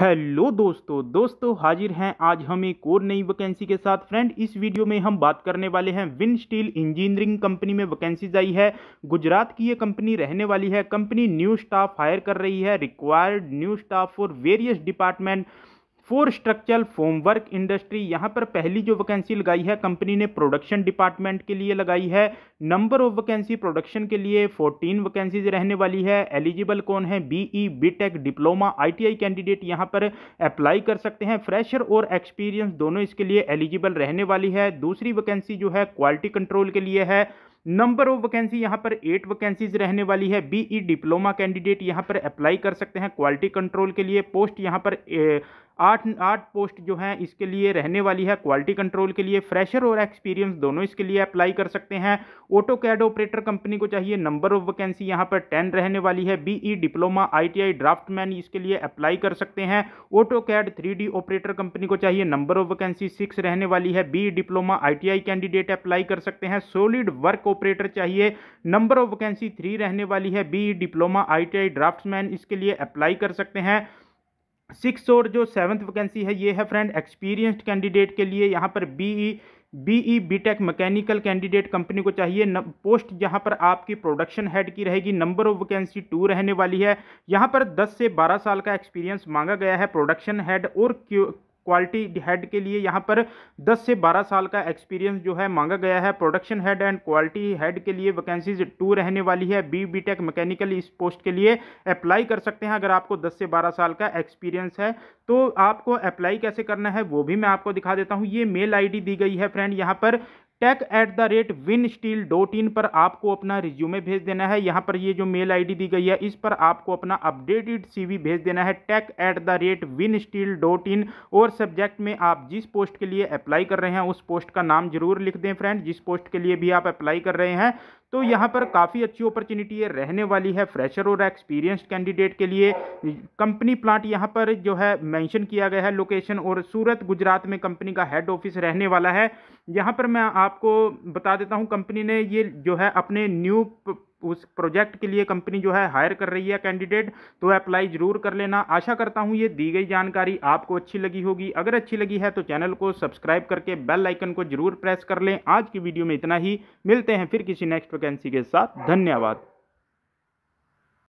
hello दोस्तों दोस्तों हाजिर हैं आज हम एक और नई वैकेंसी के साथ फ्रेंड इस वीडियो में हम बात करने वाले हैं विन स्टील इंजीनियरिंग कंपनी में वैकेंसीज आई है गुजरात की ये कंपनी रहने वाली है कंपनी न्यू स्टाफ हायर कर रही है required new staff for various department for structural formwork industry यहाँ पर पहली जो वैकेंसी लगाई है कंपनी ने प्रोडक्शन डिपार्टमेंट के लिए लगाई है नंबर ऑफ वैकेंसी प्रोडक्शन के लिए 14 वैकेंसीज रहने वाली है एलिजिबल कौन है BE B Tech diploma ITI candidate यहाँ पर अप्लाई कर सकते हैं फ्रेशर और एक्सपीरियंस दोनों इसके लिए एलिजिबल रहने वाली है दूसरी वैकेंसी जो है क्वालिटी कंट्रोल के लिए है नंबर ऑफ वैकेंसी यहाँ पर एट वैकेंसीज रहने वाली है बीई डिप्लोमा कैंडिडेट यहाँ पर अप्लाई कर सकते हैं क्वालिटी कंट्रोल के लिए पोस्ट यहाँ पर ए, आठ आठ पोस्ट जो हैं इसके लिए रहने वाली है क्वालिटी कंट्रोल के लिए फ्रेशर और एक्सपीरियंस दोनों इसके लिए अप्लाई कर सकते हैं ऑटो कैड ऑपरेटर कंपनी को चाहिए नंबर ऑफ वैकेंसी यहाँ पर टेन रहने वाली है बीई डिप्लोमा आईटीआई ड्राफ्टमैन इसके लिए अप्लाई कर सकते हैं auto CAD three operator company को चाहिए नंबर ऑफ वैकेंसी सिक्स रहने वाली है B diploma I candidate apply कर सकते हैं सोलिड वर्क ऑपरेटर चाहिए नंबर ऑफ वैकेंसी थ्री रहने वाली है बी डिप्लोमा आई टी इसके लिए अप्लाई कर सकते हैं सिक्स और जो सेवन्थ वैकेंसी है ये है फ्रेंड एक्सपीरियंस्ड कैंडिडेट के लिए यहाँ पर BE BE B Tech mechanical candidate company को चाहिए न, पोस्ट यहाँ पर आपकी प्रोडक्शन हेड की रहेगी नंबर ऑफ वैकेंसी टू रहने वाली है यहाँ पर 10 से 12 साल का एक्सपीरियंस मांगा गया है प्रोडक्शन हेड और क्वालिटी हेड के लिए यहाँ पर 10 से 12 साल का एक्सपीरियंस जो है मांगा गया है production head and quality head के लिए वैकेंसीज टू रहने वाली है बी बी टेक मैकेनिकल इस पोस्ट के लिए अप्लाई कर सकते हैं अगर आपको 10 से 12 साल का एक्सपीरियंस है तो आपको अप्लाई कैसे करना है वो भी मैं आपको दिखा देता हूँ ये मेल आई दी गई है फ्रेंड यहाँ पर tech at the rate Win steel dot in पर आपको अपना रिज्यूमे भेज देना है यहाँ पर ये जो मेल आईडी दी गई है इस पर आपको अपना अपडेटेड सीवी भेज देना है tech at the rate Win steel dot in और सब्जेक्ट में आप जिस पोस्ट के लिए अप्लाई कर रहे हैं उस पोस्ट का नाम जरूर लिख दें फ्रेंड जिस पोस्ट के लिए भी आप अप्लाई कर रहे हैं तो यहाँ पर काफ़ी अच्छी अपॉर्चुनिटी है रहने वाली है फ्रेशर और एक्सपीरियंस्ड कैंडिडेट के लिए कंपनी प्लांट यहाँ पर जो है मेंशन किया गया है लोकेशन और सूरत गुजरात में कंपनी का हेड ऑफिस रहने वाला है यहाँ पर मैं आपको बता देता हूँ कंपनी ने ये जो है अपने न्यू उस प्रोजेक्ट के लिए कंपनी जो है हायर कर रही है कैंडिडेट तो अप्लाई जरूर कर लेना आशा करता हूँ ये दी गई जानकारी आपको अच्छी लगी होगी अगर अच्छी लगी है तो चैनल को सब्सक्राइब करके बेल आइकन को जरूर प्रेस कर लें आज की वीडियो में इतना ही मिलते हैं फिर किसी नेक्स्ट वैकेंसी के साथ धन्यवाद